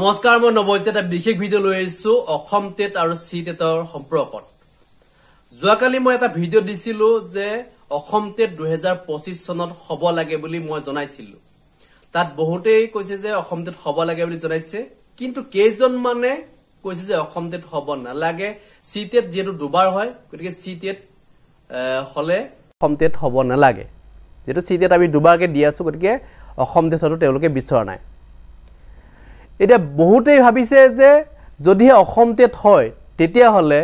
নমস্কাৰ মই নৱজিত এটা বিশেষ ভিডিঅ' লৈ আহিছো অসম টেট আৰু চি টেটৰ সম্পৰ্কত যোৱাকালি মই এটা ভিডিঅ' দিছিলো যে অসম টেট দুহেজাৰ পঁচিছ চনত হ'ব লাগে বুলি মই জনাইছিলো তাত বহুতেই কৈছে যে অসম টেট হ'ব লাগে বুলি জনাইছে কিন্তু কেইজনমানে কৈছে যে অসম টেট হ'ব নালাগে চি টেট যিহেতু দুবাৰ হয় গতিকে চি টেট হ'লে অসম টেট হ'ব নালাগে যিহেতু চি টেট আমি দুবাৰকে দি আছো গতিকে অসম টেট হোৱাটো তেওঁলোকে বিচৰা নাই এতিয়া বহুতেই ভাবিছে যে যদিহে অসম টেট হয় তেতিয়াহ'লে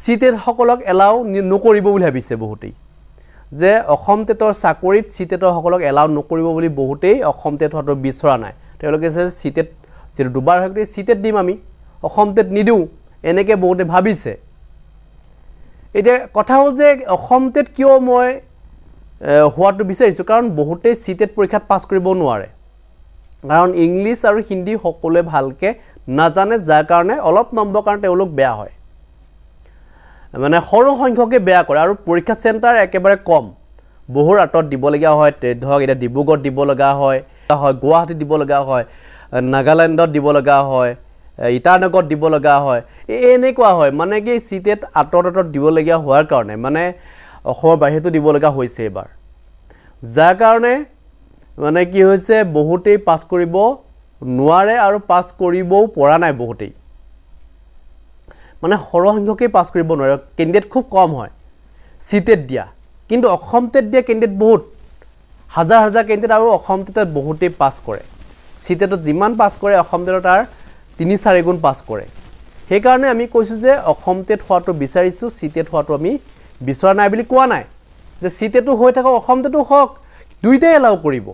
চি টেটসকলক এলাউ নকৰিব বুলি ভাবিছে বহুতেই যে অসম টেটৰ চাকৰিত চি টেটৰসকলক এলাউ নকৰিব বুলি বহুতেই অসম টেট হোৱাটো বিচৰা নাই তেওঁলোকে যে চি টেট যিহেতু দুবাৰ হয় গতিকে চি টেট দিম আমি অসম টেট নিদিওঁ এনেকৈ বহুতে ভাবিছে এতিয়া কথা হ'ল যে অসম টেট কিয় মই হোৱাটো বিচাৰিছোঁ কাৰণ বহুতেই চি টেট পৰীক্ষাত পাছ কৰিব নোৱাৰে কাৰণ ইংলিছ আৰু হিন্দী সকলোৱে ভালকৈ নাজানে যাৰ কাৰণে অলপ নম্বৰ কাৰণে তেওঁলোক বেয়া হয় মানে সৰু সংখ্যকে বেয়া কৰে আৰু পৰীক্ষা চেণ্টাৰ একেবাৰে কম বহুত আঁতৰত দিবলগীয়া হয় ধৰক এতিয়া ডিব্ৰুগড়ত দিবলগা হয় হয় গুৱাহাটীত দিব লগা হয় নাগালেণ্ডত দিব লগা হয় ইটানগৰত দিব লগা হয় এই এনেকুৱা হয় মানে কি চিটেট আঁতৰত আঁতৰত দিবলগীয়া হোৱাৰ কাৰণে মানে অসমৰ বাহিৰতো দিব লগা হৈছে এইবাৰ যাৰ কাৰণে মানে কি হৈছে বহুতেই পাছ কৰিব নোৱাৰে আৰু পাছ কৰিবও পৰা নাই বহুতেই মানে সৰহসংখ্যকেই পাছ কৰিব নোৱাৰে কেণ্ডিডেট খুব কম হয় চি টেট দিয়া কিন্তু অসম টেট দিয়া কেণ্ডিডেট বহুত হাজাৰ হাজাৰ কেণ্ডিডেট আৰু অসম টেটত বহুতেই পাছ কৰে চি টেটত যিমান পাছ কৰে অসম টেটত তাৰ তিনি চাৰিগুণ পাছ কৰে সেইকাৰণে আমি কৈছোঁ যে অসম টেট হোৱাটো বিচাৰিছোঁ চি টেট হোৱাটো আমি বিচৰা নাই বুলি কোৱা নাই যে চি টেটো হৈ থাকক অসম টেটো হওক দুইটাই এলাউ কৰিব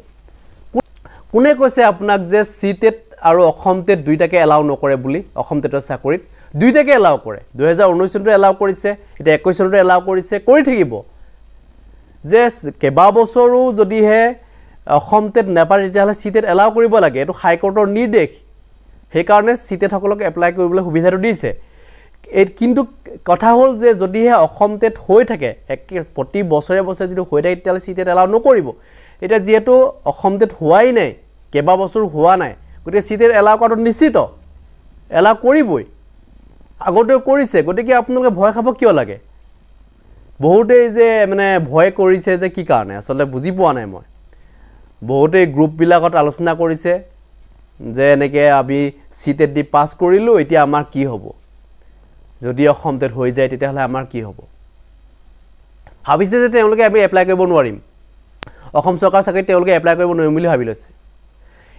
কোনে কৈছে আপোনাক যে চি টেট e আৰু অসম টেট e দুইটাকে এলাউ নকৰে বুলি অসম টেটৰ e চাকৰিত দুইটাকে এলাউ কৰে দুহেজাৰ ঊনৈছ চনতো এলাউ কৰিছে এতিয়া একৈছ চনতো এলাও কৰিছে কৰি থাকিব যে কেইবাবছৰো যদিহে অসম টেট নেপায় তেতিয়াহ'লে চি টেট এলাউ কৰিব লাগে এইটো হাইকোৰ্টৰ নিৰ্দেশ সেইকাৰণে চি টেটসকলক এপ্লাই কৰিবলৈ সুবিধাটো দিছে এই কিন্তু কথা হ'ল যে যদিহে অসম টেট হৈ থাকে একে প্ৰতি বছৰে বছৰে যদি হৈ থাকে তেতিয়াহ'লে চি টেট এলাউ নকৰিব এতিয়া যিহেতু অসম ডেট হোৱাই নাই কেইবাবছৰ হোৱা নাই গতিকে চি চিটেট এলাউ কৰাটো নিশ্চিত এলাউ কৰিবই আগতেও কৰিছে গতিকে আপোনালোকে ভয় খাব কিয় লাগে বহুতেই যে মানে ভয় কৰিছে যে কি কাৰণে আচলতে বুজি পোৱা নাই মই বহুতেই গ্ৰুপবিলাকত আলোচনা কৰিছে যে এনেকৈ আমি চি টেট দি পাছ কৰিলোঁ এতিয়া আমাৰ কি হ'ব যদি অসম অসমতেত হৈ যায় তেতিয়াহ'লে আমাৰ কি হ'ব ভাবিছে যে তেওঁলোকে আমি এপ্লাই কৰিব নোৱাৰিম অসম চৰকাৰ চাকৰি তেওঁলোকে এপ্লাই কৰিব নোৱাৰিম বুলি ভাবি লৈছে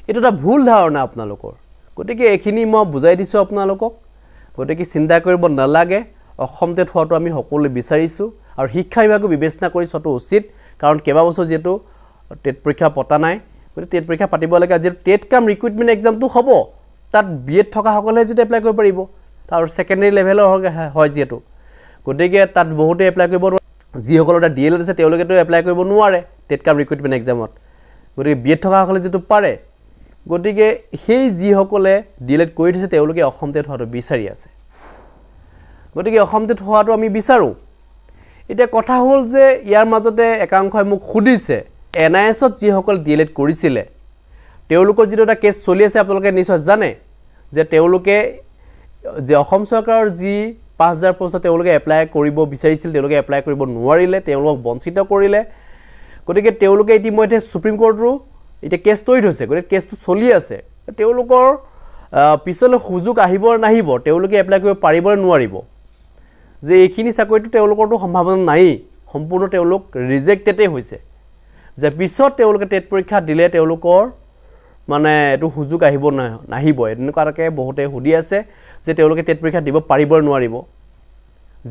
এইটো এটা ভুল ধাৰণা আপোনালোকৰ গতিকে এইখিনি মই বুজাই দিছোঁ আপোনালোকক গতিকে চিন্তা কৰিব নালাগে অসমতে থোৱাটো আমি সকলোৱে বিচাৰিছোঁ আৰু শিক্ষা বিভাগো বিবেচনা কৰি চোৱাটো উচিত কাৰণ কেইবাবছৰ যিহেতু টেট পৰীক্ষা পতা নাই গতিকে টেট পৰীক্ষা পাতিব লাগে যিহেতু টেট কাম ৰিক্ৰুইটমেণ্ট এক্সামটো হ'ব তাত বি এড থকাসকলেহে যদি এপ্লাই কৰিব পাৰিব আৰু ছেকেণ্ডেৰী লেভেলৰ হয় যিহেতু গতিকে তাত বহুতে এপ্লাই কৰিব যিসকলৰ এটা ডি এল এড আছে তেওঁলোকেতো এপ্লাই কৰিব নোৱাৰে টেটকাপ ৰিক্ৰুইটমেণ্ট এক্সামত গতিকে বি এড থকাসকলে যিটো পাৰে গতিকে সেই যিসকলে ডি এল এড কৰি থৈছে তেওঁলোকে অসম টেট হোৱাটো বিচাৰি আছে গতিকে অসম টেট হোৱাটো আমি বিচাৰোঁ এতিয়া কথা হ'ল যে ইয়াৰ মাজতে একাংশই মোক সুধিছে এন আই এছত যিসকল ডি এল এড কৰিছিলে তেওঁলোকৰ যিটো এটা কেছ চলি আছে আপোনালোকে নিশ্চয় জানে যে তেওঁলোকে যে অসম চৰকাৰৰ যি পাঁচ হাজাৰ পোষ্ট তেওঁলোকে এপ্লাই কৰিব বিচাৰিছিল তেওঁলোকে এপ্লাই কৰিব নোৱাৰিলে তেওঁলোকক বঞ্চিত কৰিলে গতিকে তেওঁলোকে ইতিমধ্যে ছুপ্ৰিম কোৰ্টৰো এতিয়া কেছ তৰি থৈছে গতিকে কেছটো চলি আছে তেওঁলোকৰ পিছলৈ সুযোগ আহিব নাহিব তেওঁলোকে এপ্লাই কৰিব পাৰিব নে নোৱাৰিব যে এইখিনি চাকৰিটো তেওঁলোকৰতো সম্ভাৱনা নাই সম্পূৰ্ণ তেওঁলোক ৰিজেক্টেডেই হৈছে যে পিছত তেওঁলোকে টেট পৰীক্ষা দিলে তেওঁলোকৰ মানে এইটো সুযোগ আহিব নাহিব এনেকুৱাকৈ বহুতে সুধি আছে যে তেওঁলোকে টেট পৰীক্ষা দিব পাৰিব নোৱাৰিব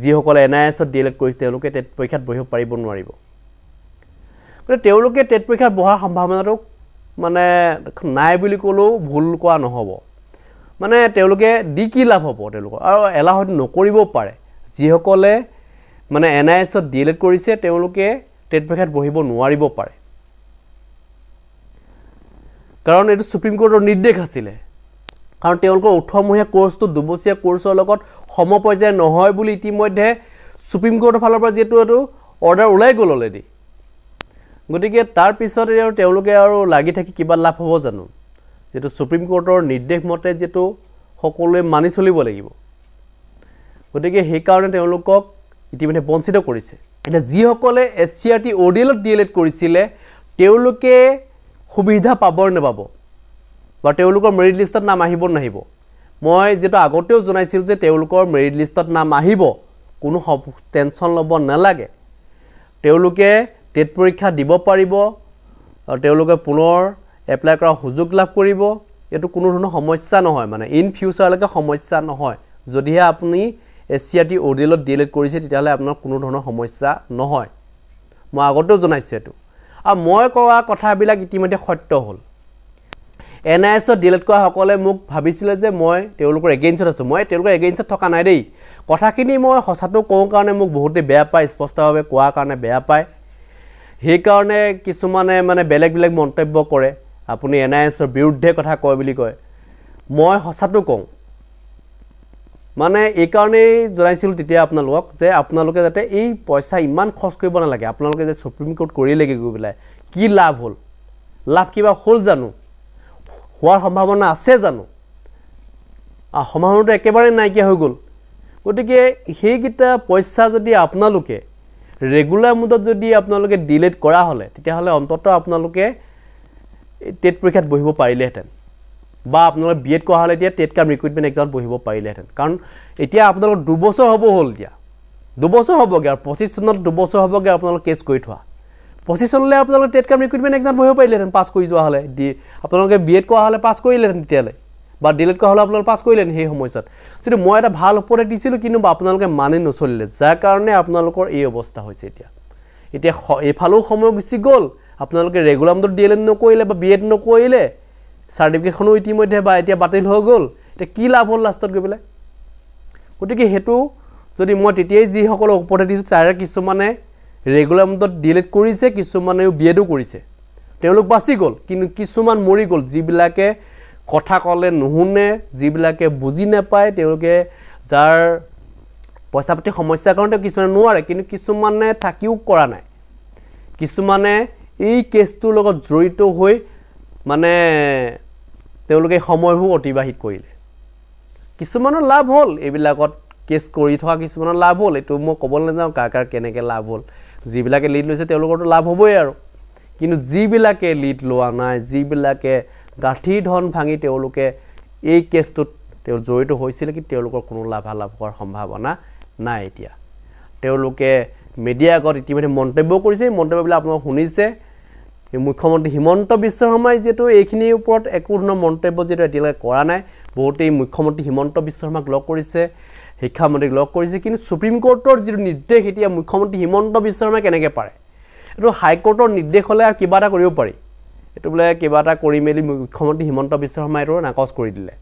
যিসকলে এন আই এছত ডি এলেড কৰিছে তেওঁলোকে টেট পৰীক্ষাত বহিব পাৰিব নোৱাৰিব গতিকে তেওঁলোকে টেট পৰীক্ষাত বহাৰ সম্ভাৱনাটো মানে নাই বুলি ক'লেও ভুল কোৱা নহ'ব মানে তেওঁলোকে দি কি লাভ হ'ব তেওঁলোকৰ আৰু এলাহ হয়তো নকৰিবও পাৰে যিসকলে মানে এন আই এছত ডি এলেড কৰিছে তেওঁলোকে টেট পৰীক্ষাত বহিব নোৱাৰিব পাৰে কাৰণ এইটো সুপ্ৰিম কোৰ্টৰ নিৰ্দেশ আছিলে কাৰণ তেওঁলোকৰ ওঠৰমহীয়া কোৰ্চটো দুবছীয়া কোৰ্চৰ লগত সম পৰ্যায় নহয় বুলি ইতিমধ্যে সুপ্ৰিম কোৰ্টৰ ফালৰ পৰা যিহেতু এইটো অৰ্ডাৰ ওলাই গ'ল অলৰেডি গতিকে তাৰপিছত আৰু তেওঁলোকে আৰু লাগি থাকি কিবা লাভ হ'ব জানো যিহেতু সুপ্ৰিম কোৰ্টৰ নিৰ্দেশ মতে যিহেতু সকলোৱে মানি চলিব লাগিব গতিকে সেইকাৰণে তেওঁলোকক ইতিমধ্যে বঞ্চিত কৰিছে এতিয়া যিসকলে এছ চি আৰ টি অ'ডিলত ডি এল এড কৰিছিলে তেওঁলোকে সুবিধা পাবৰ নেপাব বা তেওঁলোকৰ মেৰিট লিষ্টত নাম আহিব নাহিব মই যিটো আগতেও জনাইছিলোঁ যে তেওঁলোকৰ মেৰিট লিষ্টত নাম আহিব কোনো টেনশ্যন ল'ব নালাগে তেওঁলোকে টেট পৰীক্ষা দিব পাৰিব আৰু তেওঁলোকে পুনৰ এপ্লাই কৰাৰ সুযোগ লাভ কৰিব এইটো কোনো ধৰণৰ সমস্যা নহয় মানে ইন ফিউচাৰলৈকে সমস্যা নহয় যদিহে আপুনি এ চি আৰ টি অডিলত ডি এল এড কৰিছে তেতিয়াহ'লে আপোনাৰ কোনো ধৰণৰ সমস্যা নহয় মই আগতেও জনাইছোঁ এইটো আৰু মই কোৱা কথাবিলাক ইতিমধ্যে সত্য হ'ল এন আই এছত ডিলেট কৰাসকলে মোক ভাবিছিলে যে মই তেওঁলোকৰ এগেইনষ্টত আছোঁ মই তেওঁলোকৰ এগেইনষ্টত থকা নাই দেই কথাখিনি মই সঁচাটো কওঁ কাৰণে মোক বহুতেই বেয়া পায় স্পষ্টভাৱে কোৱাৰ কাৰণে বেয়া পায় সেইকাৰণে কিছুমানে মানে বেলেগ বেলেগ মন্তব্য কৰে আপুনি এন আই এছৰ বিৰুদ্ধে কথা কয় বুলি কয় মই সঁচাটো কওঁ মানে এইকাৰণেই জনাইছিলোঁ তেতিয়া আপোনালোকক যে আপোনালোকে যাতে এই পইচা ইমান খৰচ কৰিব নালাগে আপোনালোকে যে চুপ্ৰিম কোৰ্ট কৰিলেগৈ গৈ পেলাই কি লাভ হ'ল লাভ কিবা হ'ল জানো হোৱাৰ সম্ভাৱনা আছে জানো সম্ভাৱনাটো একেবাৰে নাইকিয়া হৈ গ'ল গতিকে সেইকেইটা পইচা যদি আপোনালোকে ৰেগুলাৰ মুডত যদি আপোনালোকে ডিলেট কৰা হ'লে তেতিয়াহ'লে অন্ততঃ আপোনালোকে টেট পৰীক্ষাত বহিব পাৰিলেহেঁতেন বা আপোনালোকে বি এড কৰা হ'লে এতিয়া টেট কাম ৰিক্ৰুইটমেণ্ট এক্সামত বহিব পাৰিলেহেঁতেন কাৰণ এতিয়া আপোনালোকৰ দুবছৰ হ'ব হ'ল এতিয়া দুবছৰ হ'বগৈ আৰু পঁচিছ চনত দুবছৰ হ'বগৈ আপোনালোকে কেছ কৰি থোৱা পঁচিছ চনলৈ আপোনালোকে টেট কাম ৰিক্ৰুইটমেণ্ট একজাম বহিব পাৰিলেহেঁতেন পাছ কৰি যোৱা হ'লে ডি আপোনালোকে বি এড কৰা হ'লে পাছ কৰিলেহেঁতেন তেতিয়ালৈ বা ডি এড কৰা হ'লে আপোনালোকে পাছ কৰিলেহেঁতেন সেই সময়ছোৱাত যিটো মই এটা ভাল ওপৰতে দিছিলোঁ কিন্তু আপোনালোকে মানি নচলিলে যাৰ কাৰণে আপোনালোকৰ এই অৱস্থা হৈছে এতিয়া এতিয়া এইফালেও সময় গুচি গ'ল আপোনালোকে ৰেগুলাৰ মতে ডি এল এড নকৰিলে বা বি এড নকৰিলে চাৰ্টিফিকেটখনো ইতিমধ্যে বা এতিয়া বাতিল হৈ গ'ল এতিয়া কি লাভ হ'ল লাষ্টত গৈ পেলাই গতিকে সেইটো যদি মই তেতিয়াই যিসকলক উপদেশ দিছোঁ তাৰে কিছুমানে ৰেগুলাৰ মতত ডিলিট কৰিছে কিছুমানেও বি এডো কৰিছে তেওঁলোক বাচি গ'ল কিন্তু কিছুমান মৰি গ'ল যিবিলাকে কথা ক'লে নুশুনে যিবিলাকে বুজি নাপায় তেওঁলোকে যাৰ পইচা পাতি সমস্যাৰ কাৰণে তেওঁ কিছুমানে নোৱাৰে কিন্তু কিছুমানে থাকিও কৰা নাই কিছুমানে এই কেছটোৰ লগত জড়িত হৈ মানে তেওঁলোকে সময়বোৰ অতিবাহিত কৰিলে কিছুমানৰ লাভ হ'ল এইবিলাকত কেছ কৰি থকা কিছুমানৰ লাভ হ'ল এইটো মই ক'বলৈ নাযাওঁ কাৰ কাৰ কেনেকৈ লাভ হ'ল যিবিলাকে লিড লৈছে তেওঁলোকৰতো লাভ হ'বই আৰু কিন্তু যিবিলাকে লিড লোৱা নাই যিবিলাকে গাঁঠি ধন ভাঙি তেওঁলোকে এই কেছটোত তেওঁ জড়িত হৈছিলে কি তেওঁলোকৰ কোনো লাভালাভ হোৱাৰ সম্ভাৱনা নাই এতিয়া তেওঁলোকে মেডিয়াৰ আগত ইতিমধ্যে মন্তব্য কৰিছে এই মন্তব্যবিলাক আপোনালোকে শুনিছে মুখ্যমন্ত্ৰী হিমন্ত বিশ্ব শৰ্মাই যিহেতু এইখিনিৰ ওপৰত একো ধৰণৰ মন্তব্য যিহেতু এতিয়ালৈকে কৰা নাই বহুতেই মুখ্যমন্ত্ৰী হিমন্ত বিশ্ব শৰ্মাক লগ কৰিছে শিক্ষামন্ত্ৰীক লগ কৰিছে কিন্তু চুপ্ৰিম কোৰ্টৰ যিটো নিৰ্দেশ এতিয়া মুখ্যমন্ত্ৰী হিমন্ত বিশ্ব শৰ্মাই কেনেকৈ পাৰে এইটো হাইকোৰ্টৰ নিৰ্দেশ হ'লে আৰু কিবা এটা কৰিব পাৰি এইটো বোলে কিবা এটা কৰি মেলি মুখ্যমন্ত্ৰী হিমন্ত বিশ্ব শৰ্মাই এইটো নাকচ কৰি দিলে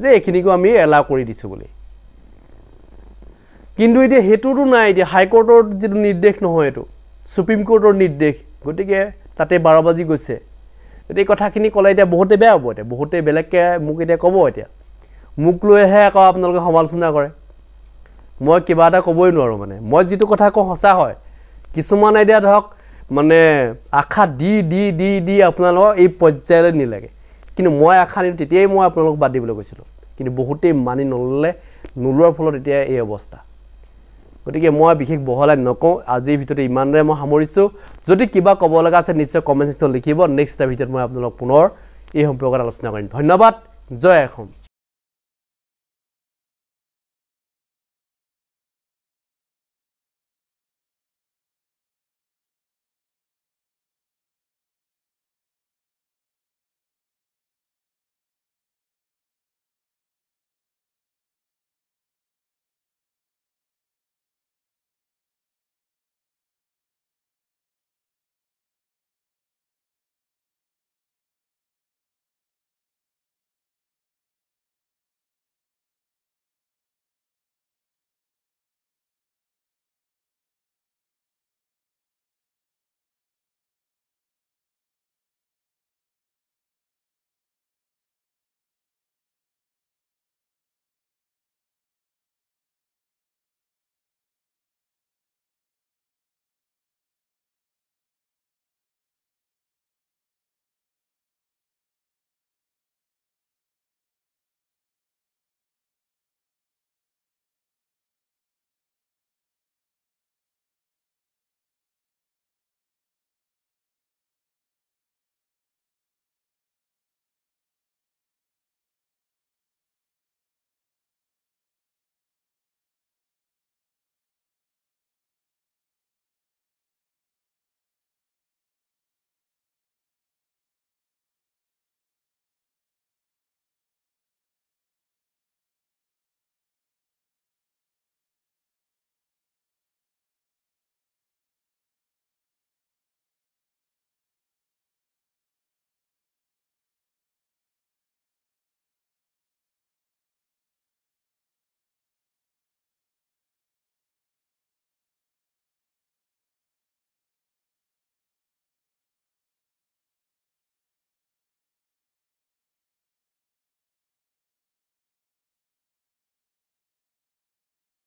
যে এইখিনিকো আমি এলাও কৰি দিছোঁ বুলি কিন্তু এতিয়া সেইটোতো নাই এতিয়া হাইকোৰ্টৰ যিটো নিৰ্দেশ নহয় এইটো চুপ্ৰিম কোৰ্টৰ নিৰ্দেশ গতিকে তাতে বাৰ বাজি গৈছে এই কথাখিনি ক'লে এতিয়া বহুতে বেয়া হ'ব এতিয়া বহুতে বেলেগকৈ মোক এতিয়া ক'ব এতিয়া মোক লৈহে আকৌ আপোনালোকে সমালোচনা কৰে মই কিবা এটা ক'বই নোৱাৰোঁ মানে মই যিটো কথা কওঁ সঁচা হয় কিছুমান এতিয়া ধৰক মানে আশা দি দি দি দি আপোনালোকক এই পৰ্যায়লৈ নিলাগে কিন্তু মই আশা নিদিওঁ তেতিয়াই মই আপোনালোকক বাদ দিবলৈ গৈছিলোঁ কিন্তু বহুতেই মানি নল'লে নোলোৱাৰ ফলত এতিয়া এই অৱস্থা গতিকে মই বিশেষ বহলাই নকওঁ আজিৰ ভিতৰত ইমানেৰে মই সামৰিছোঁ যদি কিবা ক'ব লগা আছে নিশ্চয় কমেণ্ট ছেকশ্যনত লিখিব নেক্সট এটা ভিডিঅ'ত মই আপোনালোক পুনৰ এই সম্পৰ্কত আলোচনা কৰিম ধন্যবাদ জয় অসম